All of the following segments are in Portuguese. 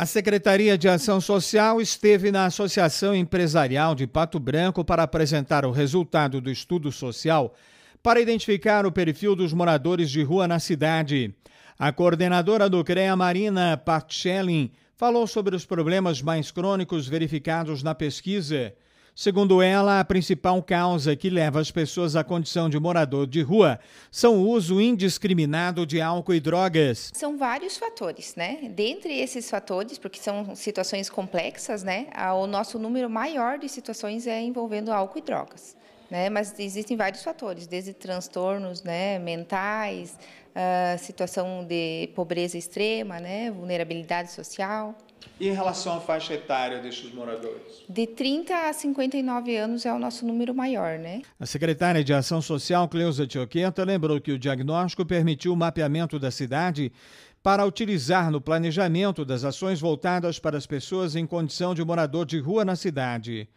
A Secretaria de Ação Social esteve na Associação Empresarial de Pato Branco para apresentar o resultado do estudo social para identificar o perfil dos moradores de rua na cidade. A coordenadora do CREA, Marina Patschelin, falou sobre os problemas mais crônicos verificados na pesquisa Segundo ela, a principal causa que leva as pessoas à condição de morador de rua são o uso indiscriminado de álcool e drogas. São vários fatores, né? Dentre esses fatores, porque são situações complexas, né? O nosso número maior de situações é envolvendo álcool e drogas. Né, mas existem vários fatores, desde transtornos né, mentais, ah, situação de pobreza extrema, né, vulnerabilidade social. E em relação à faixa etária destes moradores? De 30 a 59 anos é o nosso número maior, né? A secretária de Ação Social, Cleusa Tioqueta, lembrou que o diagnóstico permitiu o mapeamento da cidade para utilizar no planejamento das ações voltadas para as pessoas em condição de morador de rua na cidade.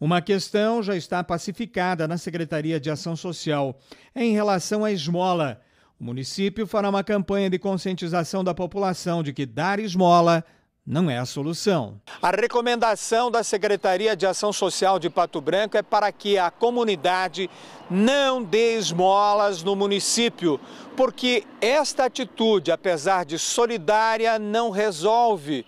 Uma questão já está pacificada na Secretaria de Ação Social em relação à esmola. O município fará uma campanha de conscientização da população de que dar esmola não é a solução. A recomendação da Secretaria de Ação Social de Pato Branco é para que a comunidade não dê esmolas no município, porque esta atitude, apesar de solidária, não resolve,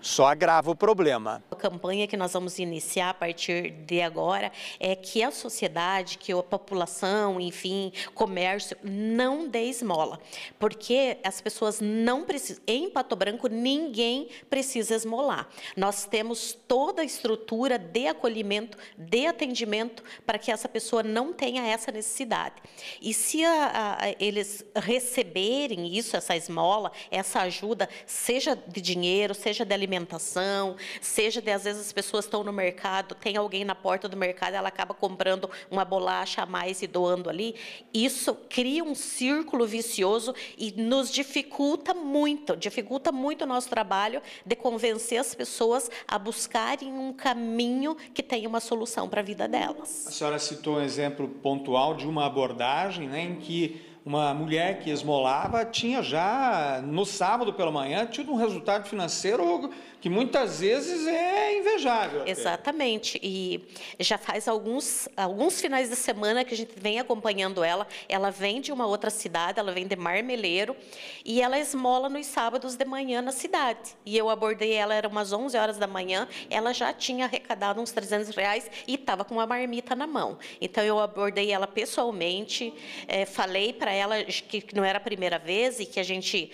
só agrava o problema campanha que nós vamos iniciar a partir de agora é que a sociedade, que a população, enfim, comércio, não dê esmola. Porque as pessoas não precisam. Em Pato Branco, ninguém precisa esmolar. Nós temos toda a estrutura de acolhimento, de atendimento, para que essa pessoa não tenha essa necessidade. E se a, a, eles receberem isso, essa esmola, essa ajuda, seja de dinheiro, seja de alimentação, seja de às vezes as pessoas estão no mercado, tem alguém na porta do mercado, ela acaba comprando uma bolacha a mais e doando ali. Isso cria um círculo vicioso e nos dificulta muito, dificulta muito o nosso trabalho de convencer as pessoas a buscarem um caminho que tenha uma solução para a vida delas. A senhora citou um exemplo pontual de uma abordagem né, em que uma mulher que esmolava tinha já, no sábado pela manhã, tido um resultado financeiro que muitas vezes é invejável. Exatamente. E já faz alguns, alguns finais de semana que a gente vem acompanhando ela. Ela vem de uma outra cidade, ela vem de Marmeleiro, e ela esmola nos sábados de manhã na cidade. E eu abordei ela, era umas 11 horas da manhã, ela já tinha arrecadado uns 300 reais e estava com uma marmita na mão. Então eu abordei ela pessoalmente, é, falei para ela que não era a primeira vez e que a gente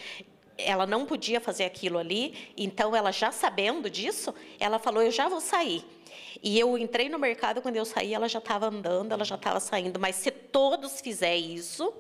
ela não podia fazer aquilo ali, então ela já sabendo disso, ela falou: "Eu já vou sair". E eu entrei no mercado, quando eu saí, ela já estava andando, ela já estava saindo, mas se todos fizerem isso,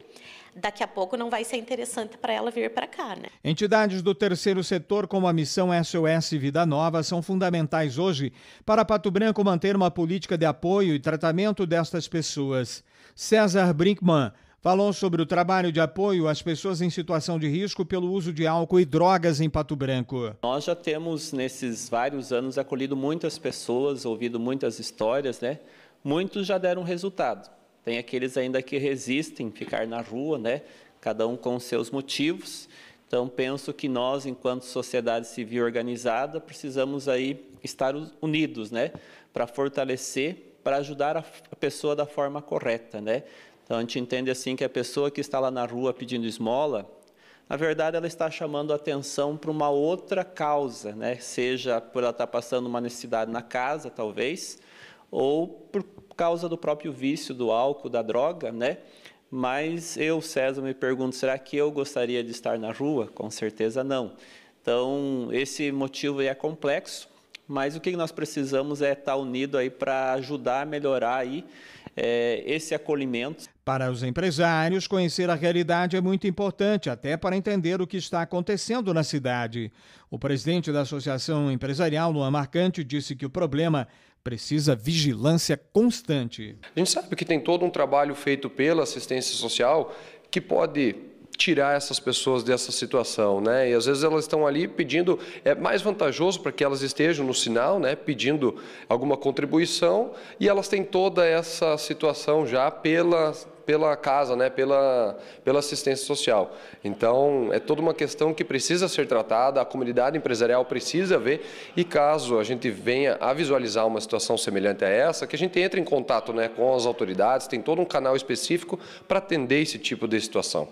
daqui a pouco não vai ser interessante para ela vir para cá, né? Entidades do terceiro setor como a missão SOS Vida Nova são fundamentais hoje para Pato Branco manter uma política de apoio e tratamento destas pessoas. César Brinkman falou sobre o trabalho de apoio às pessoas em situação de risco pelo uso de álcool e drogas em Pato Branco. Nós já temos, nesses vários anos, acolhido muitas pessoas, ouvido muitas histórias, né? Muitos já deram resultado. Tem aqueles ainda que resistem ficar na rua, né? Cada um com seus motivos. Então, penso que nós, enquanto sociedade civil organizada, precisamos aí estar unidos, né? Para fortalecer, para ajudar a pessoa da forma correta, né? Então a gente entende assim que a pessoa que está lá na rua pedindo esmola, na verdade ela está chamando atenção para uma outra causa, né? seja por ela estar tá passando uma necessidade na casa, talvez, ou por causa do próprio vício do álcool, da droga, né? Mas eu, César, me pergunto, será que eu gostaria de estar na rua? Com certeza não. Então, esse motivo é complexo, mas o que nós precisamos é estar unido aí para ajudar a melhorar aí é, esse acolhimento. Para os empresários, conhecer a realidade é muito importante, até para entender o que está acontecendo na cidade. O presidente da Associação Empresarial, Luan Marcante, disse que o problema precisa vigilância constante. A gente sabe que tem todo um trabalho feito pela assistência social que pode tirar essas pessoas dessa situação, né? E às vezes elas estão ali pedindo, é mais vantajoso para que elas estejam no sinal, né? Pedindo alguma contribuição e elas têm toda essa situação já pela pela casa, né? Pela pela assistência social. Então é toda uma questão que precisa ser tratada, a comunidade empresarial precisa ver e caso a gente venha a visualizar uma situação semelhante a essa, que a gente entre em contato, né? Com as autoridades, tem todo um canal específico para atender esse tipo de situação.